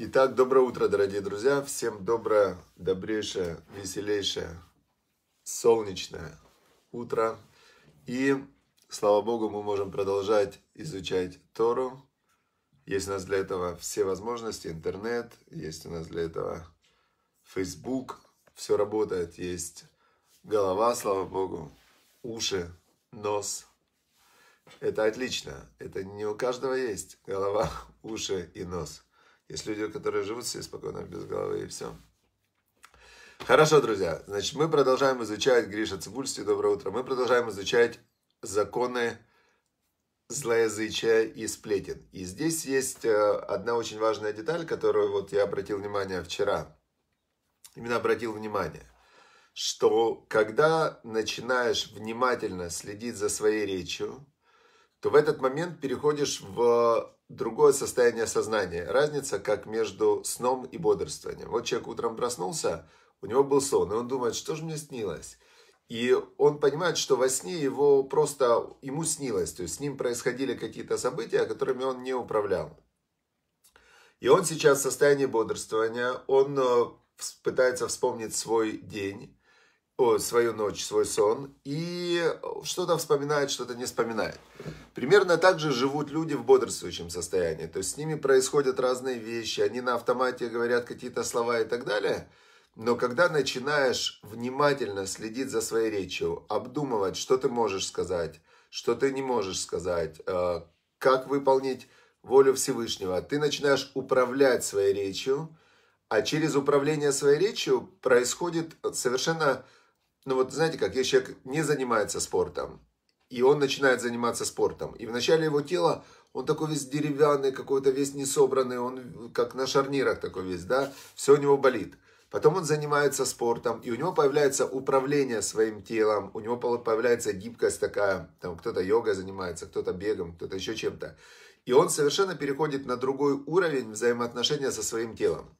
Итак, доброе утро, дорогие друзья. Всем доброе, добрейшее, веселейшее, солнечное утро. И, слава Богу, мы можем продолжать изучать Тору. Есть у нас для этого все возможности, интернет, есть у нас для этого Facebook, все работает, есть голова, слава Богу, уши, нос. Это отлично, это не у каждого есть голова, уши и нос – есть люди, которые живут себе спокойно, без головы, и все. Хорошо, друзья. Значит, мы продолжаем изучать, Гриша Цибульский, доброе утро. Мы продолжаем изучать законы злоязычия и сплетен. И здесь есть э, одна очень важная деталь, которую вот я обратил внимание вчера. Именно обратил внимание, что когда начинаешь внимательно следить за своей речью, то в этот момент переходишь в другое состояние сознания. Разница как между сном и бодрствованием. Вот человек утром проснулся, у него был сон, и он думает, что же мне снилось? И он понимает, что во сне его просто, ему снилось, то есть с ним происходили какие-то события, которыми он не управлял. И он сейчас в состоянии бодрствования, он э, пытается вспомнить свой день, свою ночь, свой сон, и что-то вспоминает, что-то не вспоминает. Примерно так же живут люди в бодрствующем состоянии. То есть с ними происходят разные вещи, они на автомате говорят какие-то слова и так далее. Но когда начинаешь внимательно следить за своей речью, обдумывать, что ты можешь сказать, что ты не можешь сказать, э, как выполнить волю Всевышнего, ты начинаешь управлять своей речью, а через управление своей речью происходит совершенно ну вот знаете как, если человек не занимается спортом, и он начинает заниматься спортом, и в начале его тело, он такой весь деревянный, какой-то весь несобранный, он как на шарнирах такой весь, да, все у него болит. Потом он занимается спортом, и у него появляется управление своим телом, у него появляется гибкость такая, там кто-то йогой занимается, кто-то бегом, кто-то еще чем-то. И он совершенно переходит на другой уровень взаимоотношения со своим телом.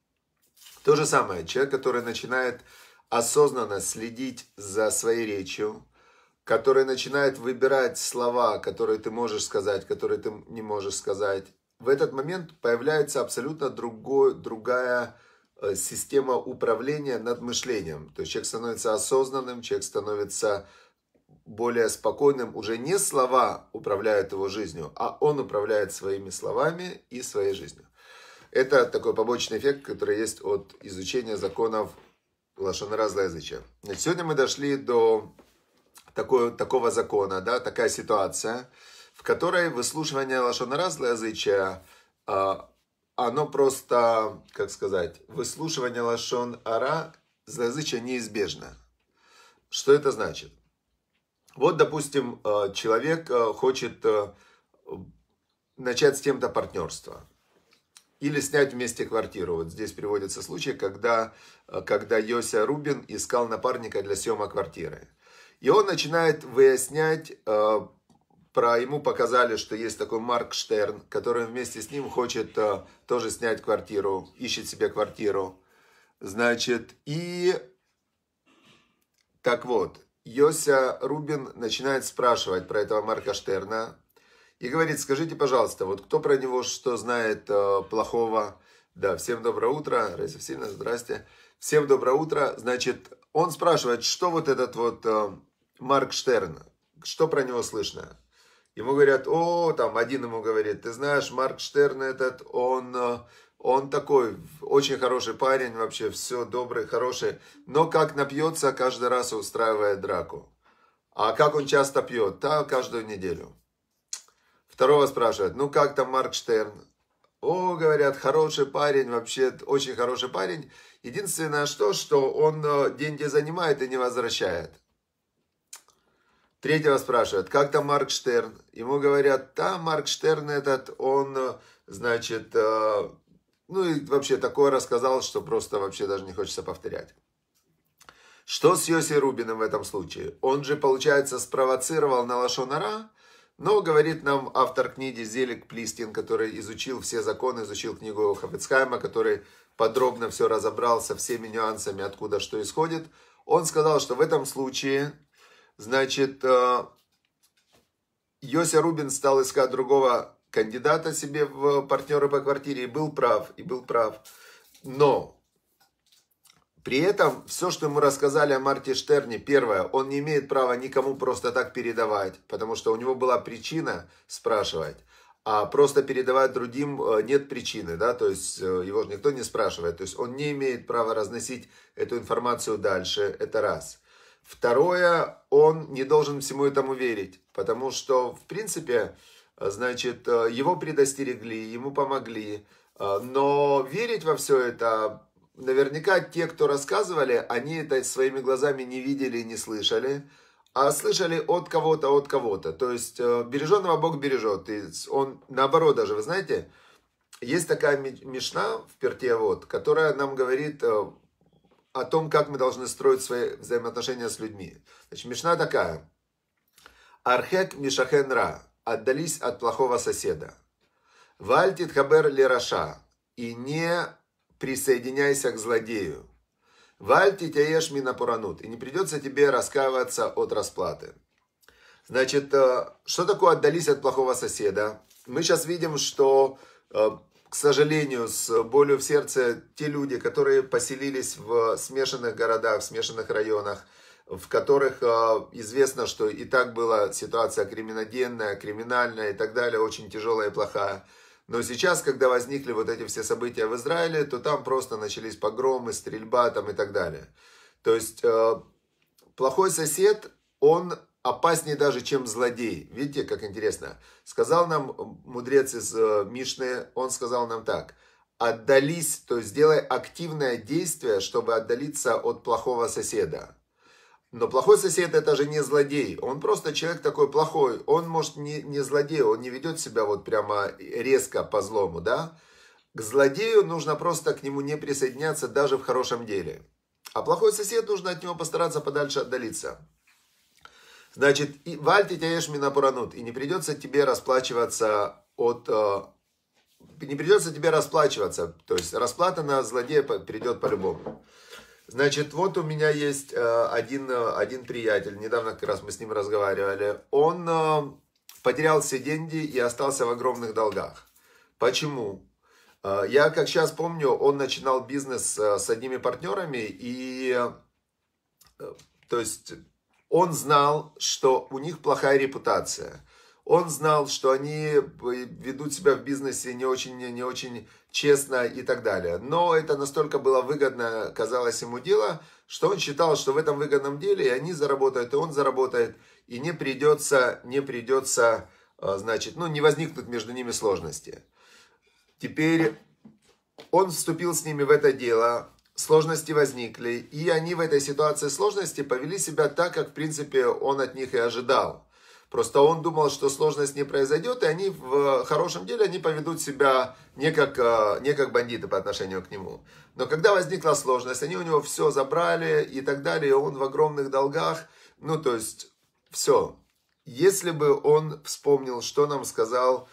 То же самое, человек, который начинает осознанно следить за своей речью, который начинает выбирать слова, которые ты можешь сказать, которые ты не можешь сказать, в этот момент появляется абсолютно другой, другая э, система управления над мышлением. То есть человек становится осознанным, человек становится более спокойным. Уже не слова управляют его жизнью, а он управляет своими словами и своей жизнью. Это такой побочный эффект, который есть от изучения законов Лошана Разлезыча. сегодня мы дошли до такой, такого закона, да, такая ситуация, в которой выслушивание Лошана Разлезыча, а, оно просто, как сказать, выслушивание Лошон Ара злоязычия неизбежно. Что это значит? Вот, допустим, а, человек а, хочет начать с кем-то партнерство или снять вместе квартиру. Вот здесь приводится случай, когда, э, когда Йося Рубин искал напарника для съема квартиры. И он начинает выяснять, э, про ему показали, что есть такой Марк Штерн, который вместе с ним хочет э, тоже снять квартиру, ищет себе квартиру. Значит, и так вот, Йося Рубин начинает спрашивать про этого Марка Штерна, и говорит, скажите, пожалуйста, вот кто про него что знает э, плохого? Да, всем доброе утро. Раиса Васильевна, здрасте. Всем доброе утро. Значит, он спрашивает, что вот этот вот э, Марк Штерн, что про него слышно? Ему говорят, о, там один ему говорит, ты знаешь, Марк Штерн этот, он, э, он такой очень хороший парень вообще, все добрый, хороший, но как напьется, каждый раз устраивает драку. А как он часто пьет? Да, каждую неделю. Второго спрашивают, ну как там Марк Штерн? О, говорят, хороший парень, вообще очень хороший парень. Единственное что, что он э, деньги занимает и не возвращает. Третьего спрашивают, как там Марк Штерн? Ему говорят, да, Марк Штерн этот, он, э, значит, э, ну и вообще такое рассказал, что просто вообще даже не хочется повторять. Что с Йоси Рубином в этом случае? Он же, получается, спровоцировал на Лашонара, но, говорит нам автор книги Зелик Плистин, который изучил все законы, изучил книгу Хабецхайма, который подробно все разобрал со всеми нюансами, откуда что исходит, он сказал, что в этом случае, значит, э, Йося Рубин стал искать другого кандидата себе в партнеры по квартире и был прав, и был прав. Но при этом все, что мы рассказали о Марте Штерне, первое, он не имеет права никому просто так передавать, потому что у него была причина спрашивать, а просто передавать другим э, нет причины, да, то есть э, его никто не спрашивает, то есть он не имеет права разносить эту информацию дальше, это раз. Второе, он не должен всему этому верить, потому что, в принципе, значит, э, его предостерегли, ему помогли, но верить во все это наверняка те, кто рассказывали, они это своими глазами не видели и не слышали, а слышали от кого-то, от кого-то. То есть э, береженного Бог бережет. И он наоборот даже, вы знаете, есть такая мешна в перте, вот, которая нам говорит э, о том, как мы должны строить свои взаимоотношения с людьми. Значит, мешна такая. Архек мишахенра. Отдались от плохого соседа. Вальтит хабер лираша. И не присоединяйся к злодею. Вальти тяешь мина поранут. И не придется тебе раскаиваться от расплаты. Значит, э, что такое отдались от плохого соседа? Мы сейчас видим, что, э, к сожалению, с болью в сердце те люди, которые поселились в смешанных городах, в смешанных районах, в которых э, известно, что и так была ситуация криминогенная, криминальная и так далее, очень тяжелая и плохая – но сейчас, когда возникли вот эти все события в Израиле, то там просто начались погромы, стрельба там и так далее. То есть э, плохой сосед, он опаснее даже, чем злодей. Видите, как интересно. Сказал нам мудрец из э, Мишны, он сказал нам так. Отдались, то есть сделай активное действие, чтобы отдалиться от плохого соседа. Но плохой сосед это же не злодей. Он просто человек такой плохой. Он, может, не, не злодей, он не ведет себя вот прямо резко по злому, да? К злодею нужно просто к нему не присоединяться даже в хорошем деле. А плохой сосед нужно от него постараться подальше отдалиться. Значит, и вальти тяешь поранут и не придется тебе расплачиваться от... Э, не придется тебе расплачиваться. То есть расплата на злодея придет по-любому. Значит, вот у меня есть э, один, э, один приятель, недавно как раз мы с ним разговаривали, он э, потерял все деньги и остался в огромных долгах. Почему? Я, как сейчас помню, он начинал бизнес с одними партнерами, и, то есть, он знал, что у них плохая репутация – он знал, что они ведут себя в бизнесе не очень, не очень честно и так далее. Но это настолько было выгодно, казалось ему дело, что он считал, что в этом выгодном деле и они заработают, и он заработает, и не придется, не придется, а, значит, ну, не возникнут между ними сложности. Теперь он вступил с ними в это дело, сложности возникли, и они в этой ситуации сложности повели себя так, как, в принципе, он от них и ожидал – Просто он думал, что сложность не произойдет, и они в хорошем деле они поведут себя не как, э, не как бандиты по отношению к нему. Но когда возникла сложность, они у него все забрали и так далее, и он в огромных долгах. Ну, то есть, все. Если бы он вспомнил, что нам сказал,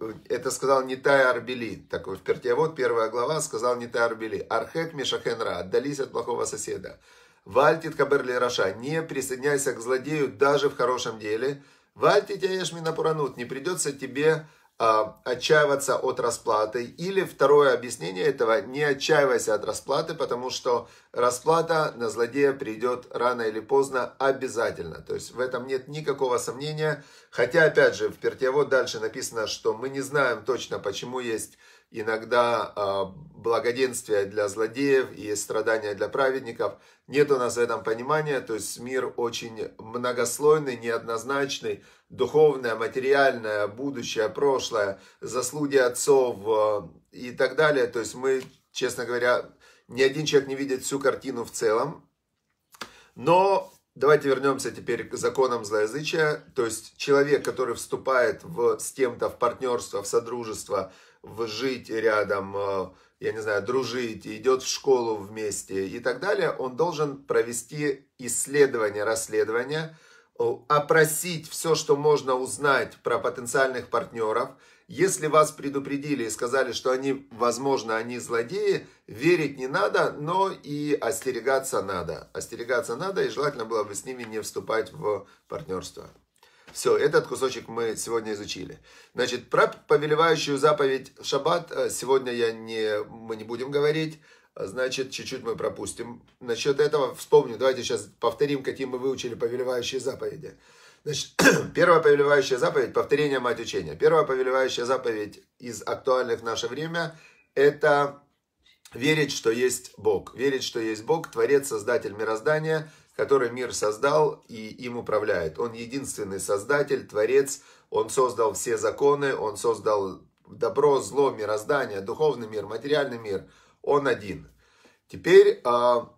э, это сказал Нитай Арбели, такой в перте, вот первая глава сказал Нитай Арбели, Архек Мишахенра, отдались от плохого соседа. Вальтит Каберли Раша, не присоединяйся к злодею даже в хорошем деле. Вальтит Яешмина Пуранут, не придется тебе а, отчаиваться от расплаты. Или второе объяснение этого, не отчаивайся от расплаты, потому что расплата на злодея придет рано или поздно обязательно. То есть в этом нет никакого сомнения. Хотя, опять же, в Пертьево дальше написано, что мы не знаем точно, почему есть иногда а, благоденствия для злодеев и страдания для праведников. Нет у нас в этом понимания, то есть мир очень многослойный, неоднозначный, духовное, материальное, будущее, прошлое, заслуги отцов а, и так далее. То есть мы, честно говоря, ни один человек не видит всю картину в целом. Но давайте вернемся теперь к законам злоязычия. То есть человек, который вступает в, с кем-то в партнерство, в содружество, вы жить рядом, э, я не знаю, дружить, идет в школу вместе и так далее, он должен провести исследование, расследование, э, опросить все, что можно узнать про потенциальных партнеров. Если вас предупредили и сказали, что они, возможно, они злодеи, верить не надо, но и остерегаться надо. Остерегаться надо, и желательно было бы с ними не вступать в партнерство. Все, этот кусочек мы сегодня изучили. Значит, про повелевающую заповедь шаббат э, сегодня я не, мы не будем говорить. Значит, чуть-чуть мы пропустим. Насчет этого вспомню. Давайте сейчас повторим, какие мы выучили повелевающие заповеди. Значит, первая повелевающая заповедь – повторение мать учения. Первая повелевающая заповедь из актуальных в наше время – это верить, что есть Бог. Верить, что есть Бог, Творец, Создатель мироздания – который мир создал и им управляет. Он единственный создатель, творец, он создал все законы, он создал добро, зло, мироздание, духовный мир, материальный мир. Он один. Теперь а,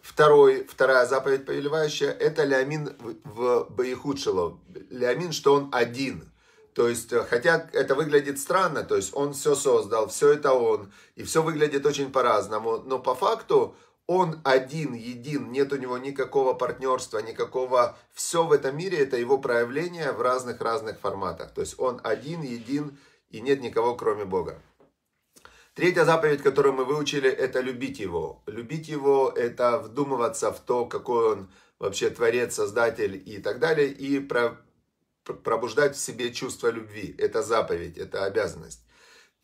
второй, вторая заповедь повелевающая – это Леомин в Баихудшило. Леомин, что он один – то есть, э, хотя это выглядит странно, то есть он все создал, все это он, и все выглядит очень по-разному, но по факту он один, един, нет у него никакого партнерства, никакого... Все в этом мире это его проявление в разных-разных форматах. То есть он один, един и нет никого, кроме Бога. Третья заповедь, которую мы выучили, это любить его. Любить его – это вдумываться в то, какой он вообще творец, создатель и так далее, и про, пробуждать в себе чувство любви. Это заповедь, это обязанность.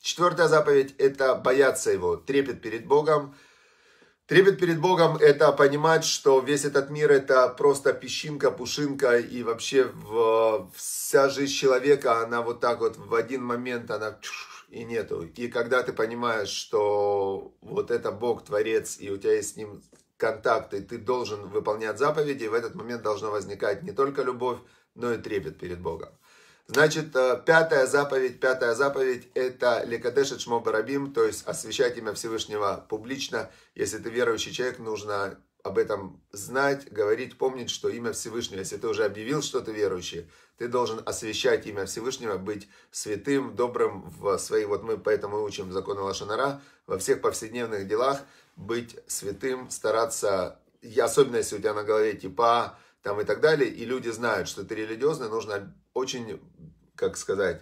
Четвертая заповедь – это бояться его, трепет перед Богом – Трепет перед Богом – это понимать, что весь этот мир – это просто песчинка, пушинка, и вообще в, вся жизнь человека, она вот так вот в один момент, она и нету. И когда ты понимаешь, что вот это Бог, Творец, и у тебя есть с Ним контакт, и ты должен выполнять заповеди, и в этот момент должна возникать не только любовь, но и трепет перед Богом. Значит, э, пятая заповедь, пятая заповедь – это лекадеш шмо барабим, то есть освещать имя Всевышнего публично. Если ты верующий человек, нужно об этом знать, говорить, помнить, что имя Всевышнего, если ты уже объявил, что ты верующий, ты должен освещать имя Всевышнего, быть святым, добрым в своей, вот мы поэтому и учим законы Лашанара, во всех повседневных делах быть святым, стараться, и особенно если у тебя на голове типа, там и так далее, и люди знают, что ты религиозный, нужно очень, как сказать,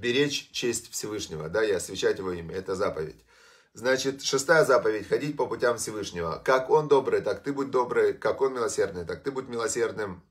беречь честь Всевышнего, да, и освящать его имя. Это заповедь. Значит, шестая заповедь – ходить по путям Всевышнего. Как он добрый, так ты будь добрый. Как он милосердный, так ты будь милосердным.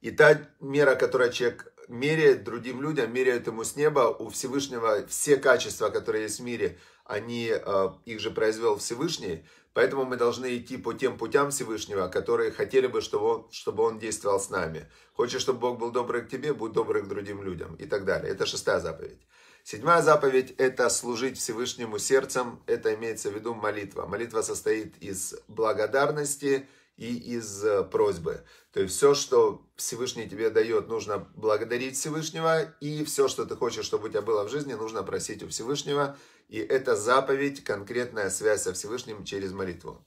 И та мера, которую человек меряет другим людям, меряет ему с неба. У Всевышнего все качества, которые есть в мире, они, э, их же произвел Всевышний – Поэтому мы должны идти по тем путям Всевышнего, которые хотели бы, чтобы он, чтобы он действовал с нами. Хочешь, чтобы Бог был добрый к тебе, будь добрый к другим людям и так далее. Это шестая заповедь. Седьмая заповедь – это служить Всевышнему сердцем. Это имеется в виду молитва. Молитва состоит из благодарности – и из э, просьбы. То есть все, что Всевышний тебе дает, нужно благодарить Всевышнего, и все, что ты хочешь, чтобы у тебя было в жизни, нужно просить у Всевышнего. И это заповедь, конкретная связь со Всевышним через молитву.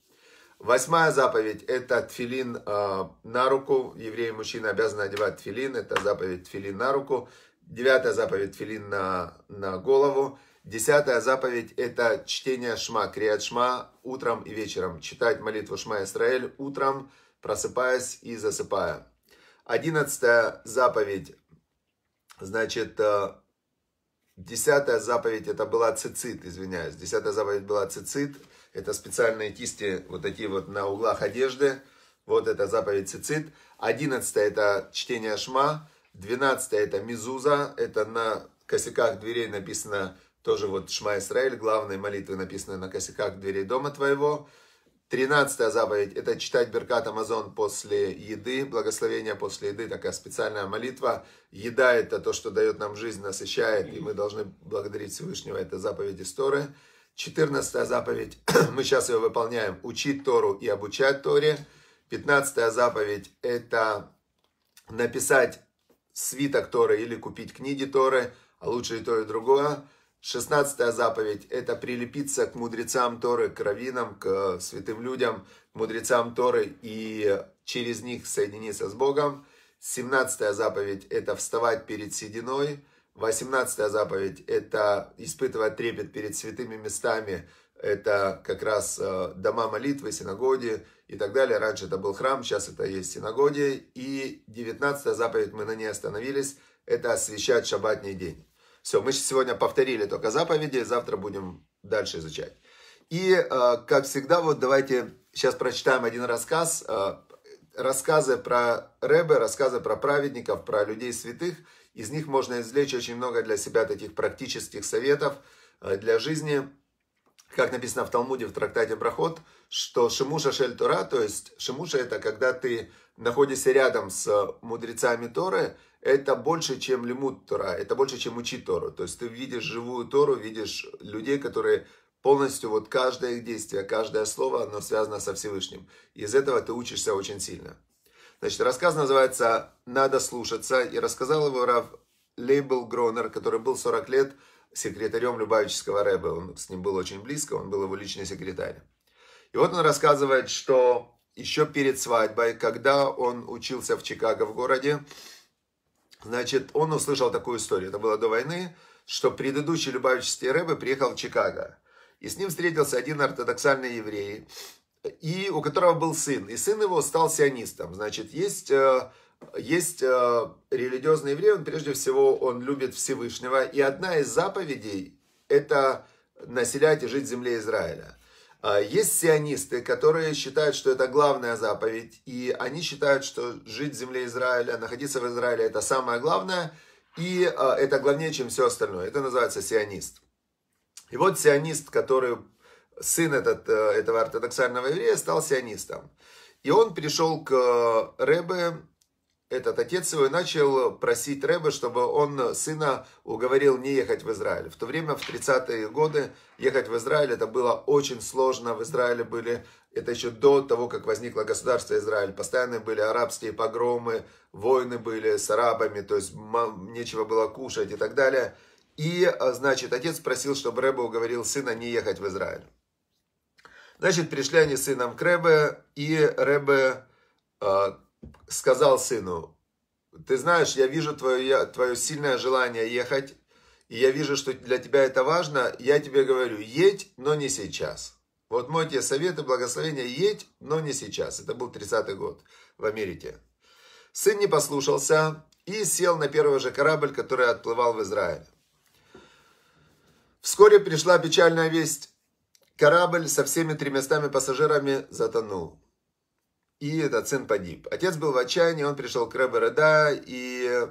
Восьмая заповедь – это тфилин э, на руку. Евреи мужчины обязаны одевать тфилин. Это заповедь тфилин на руку. Девятая заповедь – тфилин на, на голову. Десятая заповедь – это чтение Шма, Криат Шма утром и вечером. Читать молитву Шма Исраэль утром, просыпаясь и засыпая. Одиннадцатая заповедь, значит, э, десятая заповедь – это была цицит, извиняюсь. Десятая заповедь была цицит. Это специальные кисти, вот такие вот на углах одежды. Вот это заповедь цицит. Одиннадцатая – это чтение Шма. Двенадцатая – это мизуза. Это на косяках дверей написано тоже вот Шма Исраиль, главные молитвы, написанные на косяках дверей дома твоего. Тринадцатая заповедь – это читать Беркат Амазон после еды, благословение после еды, такая специальная молитва. Еда – это то, что дает нам жизнь, насыщает, и мы должны благодарить Всевышнего, это заповедь истории Четырнадцатая заповедь, мы сейчас ее выполняем, учить Тору и обучать Торе. Пятнадцатая заповедь – это написать свиток Торы или купить книги Торы, а лучше и то, и другое. Шестнадцатая заповедь – это прилепиться к мудрецам Торы, к раввинам, к святым людям, к мудрецам Торы и через них соединиться с Богом. Семнадцатая заповедь – это вставать перед сединой. Восемнадцатая заповедь – это испытывать трепет перед святыми местами. Это как раз э, дома молитвы, синагоги и так далее. Раньше это был храм, сейчас это есть синагоги. И девятнадцатая заповедь, мы на ней остановились, это освещать шабатний день. Все, мы сегодня повторили только заповеди, завтра будем дальше изучать. И, э, как всегда, вот давайте сейчас прочитаем один рассказ. Э, рассказы про Рэбе, рассказы про праведников, про людей святых. Из них можно извлечь очень много для себя таких практических советов э, для жизни. Как написано в Талмуде в трактате Брахот, что Шимуша Шель Тора, то есть Шимуша это когда ты находишься рядом с э, мудрецами Торы, это больше, чем лимут Тора, это больше, чем учить Тору. То есть ты видишь живую Тору, видишь людей, которые полностью, вот каждое их действие, каждое слово, оно связано со Всевышним. Из этого ты учишься очень сильно. Значит, рассказ называется «Надо слушаться», и рассказал его Рав Лейбл Гронер, который был 40 лет секретарем Любавического Рэба. Он с ним был очень близко, он был его личный секретарь. И вот он рассказывает, что еще перед свадьбой, когда он учился в Чикаго в городе, значит, он услышал такую историю, это было до войны, что предыдущий Любавический Рэбе приехал в Чикаго. И с ним встретился один ортодоксальный еврей, и у которого был сын. И сын его стал сионистом. Значит, есть, э, есть э, религиозный еврей, он прежде всего он любит Всевышнего. И одна из заповедей – это населять и жить в земле Израиля. А, есть сионисты, которые считают, что это главная заповедь, и они считают, что жить в земле Израиля, находиться в Израиле – это самое главное, и а, это главнее, чем все остальное. Это называется сионист. И вот сионист, который сын этот, э, этого ортодоксального еврея, стал сионистом. И он пришел к э, Ребе этот отец его начал просить Рэбе, чтобы он сына уговорил не ехать в Израиль. В то время, в 30-е годы, ехать в Израиль, это было очень сложно. В Израиле были, это еще до того, как возникло государство Израиль, постоянно были арабские погромы, войны были с арабами, то есть нечего было кушать и так далее. И, а, значит, отец просил, чтобы Рэбе уговорил сына не ехать в Израиль. Значит, пришли они с сыном к Рэбе, и Рэбе а, сказал сыну, ты знаешь, я вижу твое, твое сильное желание ехать, и я вижу, что для тебя это важно, я тебе говорю, едь, но не сейчас. Вот мой тебе совет и благословение, едь, но не сейчас. Это был 30-й год в Америке. Сын не послушался и сел на первый же корабль, который отплывал в Израиль. Вскоре пришла печальная весть. Корабль со всеми тремястами пассажирами затонул и этот сын погиб. Отец был в отчаянии, он пришел к Рэбе Реда и э,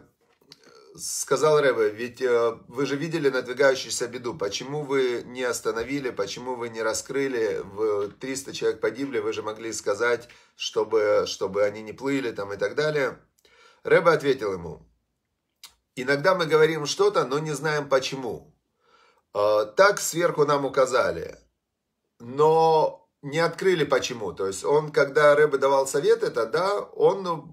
сказал Рэбе, ведь э, вы же видели надвигающуюся беду, почему вы не остановили, почему вы не раскрыли, 300 человек погибли, вы же могли сказать, чтобы, чтобы они не плыли там и так далее. Рэбе ответил ему, иногда мы говорим что-то, но не знаем почему. Э, так сверху нам указали, но не открыли почему. То есть он, когда Рэбе давал совет, это да, он, ну,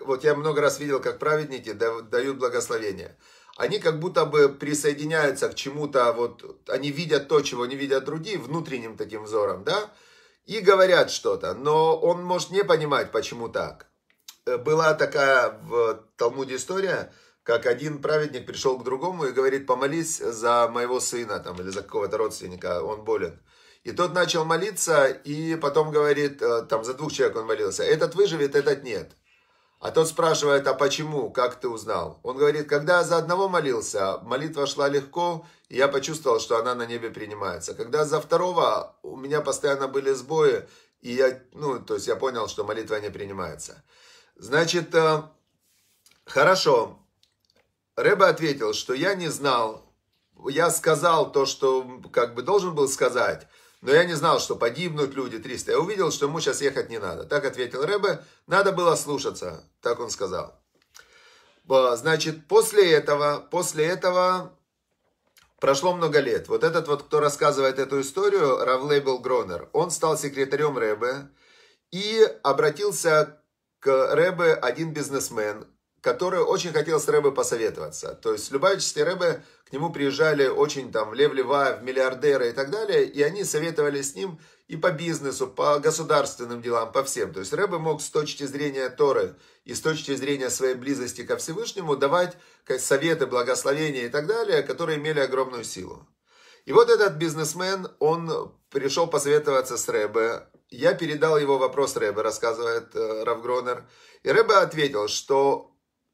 вот я много раз видел, как праведники дают благословение. Они как будто бы присоединяются к чему-то, а вот они видят то, чего не видят другие, внутренним таким взором, да, и говорят что-то, но он может не понимать, почему так. Э, была такая в Талмуде история, как один праведник пришел к другому и говорит, помолись за моего сына там, или за какого-то родственника, он болен. И тот начал молиться, и потом говорит, э, там за двух человек он молился, этот выживет, этот нет. А тот спрашивает, а почему, как ты узнал? Он говорит, когда за одного молился, молитва шла легко, и я почувствовал, что она на небе принимается. Когда за второго, у меня постоянно были сбои, и я, ну, то есть я понял, что молитва не принимается. Значит, э, хорошо. Рэба ответил, что я не знал, я сказал то, что как бы должен был сказать, но я не знал, что погибнут люди 300. Я увидел, что ему сейчас ехать не надо. Так ответил Рэбе, надо было слушаться, так он сказал. Э, значит, после этого, после этого прошло много лет. Вот этот вот, кто рассказывает эту историю, Равлейбл Гронер, он стал секретарем Рэбе и обратился к Рэбе один бизнесмен, который очень хотел с Рэбе посоветоваться. То есть Любавические Рэбе, к нему приезжали очень там в Лев-Лева, в миллиардеры и так далее, и они советовали с ним и по бизнесу, по государственным делам, по всем. То есть Рэбе мог с точки зрения Торы и с точки зрения своей близости ко Всевышнему давать советы, благословения и так далее, которые имели огромную силу. И вот этот бизнесмен, он пришел посоветоваться с Рэбе. Я передал его вопрос Рэбе, рассказывает э, Равгронер. И Рэбе ответил, что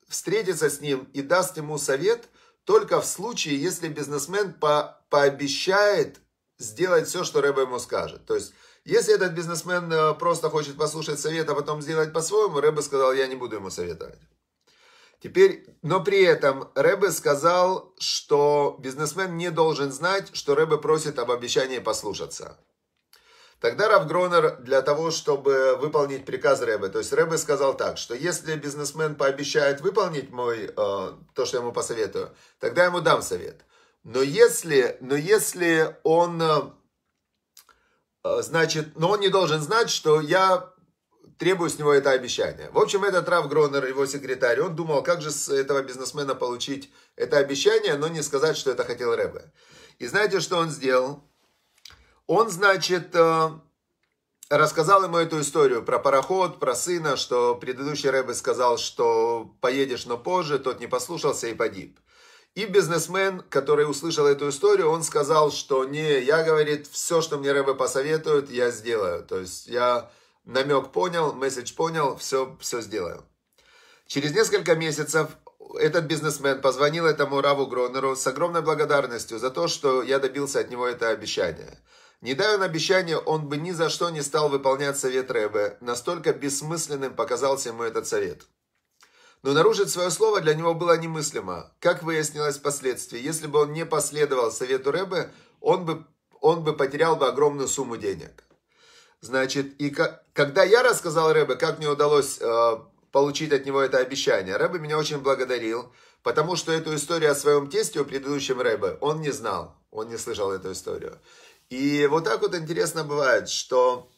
встретиться с ним и даст ему совет только в случае, если бизнесмен по пообещает сделать все, что Рэбе ему скажет. То есть, если этот бизнесмен э, просто хочет послушать совет, а потом сделать по-своему, Рэбе сказал, я не буду ему советовать. Теперь, но при этом Рэбе сказал, что бизнесмен не должен знать, что Рэбе просит об обещании послушаться. Тогда Равгронер для того, чтобы выполнить приказ Рэбе, то есть Рэбе сказал так, что если бизнесмен пообещает выполнить мой, э, то, что я ему посоветую, тогда я ему дам совет. Но если, но если он, э, значит, но он не должен знать, что я требую с него это обещание. В общем, этот Рав Гронер, его секретарь, он думал, как же с этого бизнесмена получить это обещание, но не сказать, что это хотел Рэбе. И знаете, что он сделал? Он, значит, э, рассказал ему эту историю про пароход, про сына, что предыдущий Рэбе сказал, что поедешь, но позже, тот не послушался и погиб. И бизнесмен, который услышал эту историю, он сказал, что не, я, говорит, все, что мне Рэбе посоветуют, я сделаю. То есть я намек понял, месседж понял, все, все сделаю. Через несколько месяцев этот бизнесмен позвонил этому Раву Гронеру с огромной благодарностью за то, что я добился от него это обещание. Не дай он обещания, он бы ни за что не стал выполнять совет Рэбе. Настолько бессмысленным показался ему этот совет. Но нарушить свое слово для него было немыслимо. Как выяснилось впоследствии, если бы он не последовал совету Рэбе, он бы, он бы потерял бы огромную сумму денег. Значит, и как, когда я рассказал Рэбе, как мне удалось э, получить от него это обещание, Рэбе меня очень благодарил, потому что эту историю о своем тесте у предыдущем Рэбе он не знал, он не слышал эту историю. И вот так вот интересно бывает, что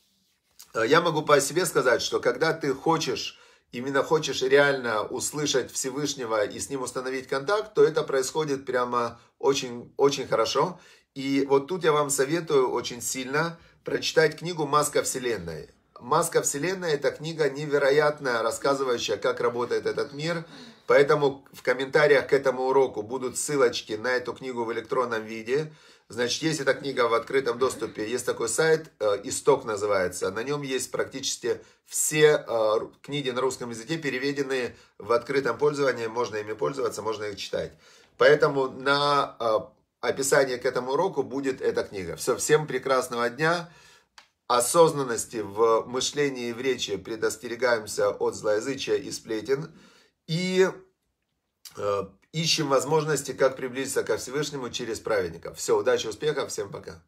э, я могу по себе сказать, что когда ты хочешь, именно хочешь реально услышать Всевышнего и с ним установить контакт, то это происходит прямо очень, очень хорошо. И вот тут я вам советую очень сильно прочитать книгу «Маска Вселенной». «Маска Вселенной» – это книга невероятная, рассказывающая, как работает этот мир. Поэтому в комментариях к этому уроку будут ссылочки на эту книгу в электронном виде. Значит, есть эта книга в открытом доступе. Есть такой сайт, э, «Исток» называется. На нем есть практически все э, книги на русском языке, переведенные в открытом пользовании. Можно ими пользоваться, можно их читать. Поэтому на э, описании к этому уроку будет эта книга. Все, всем прекрасного дня осознанности в мышлении и в речи предостерегаемся от злоязычия и сплетен и э, ищем возможности, как приблизиться ко Всевышнему через праведников. Все, удачи, успехов, всем пока.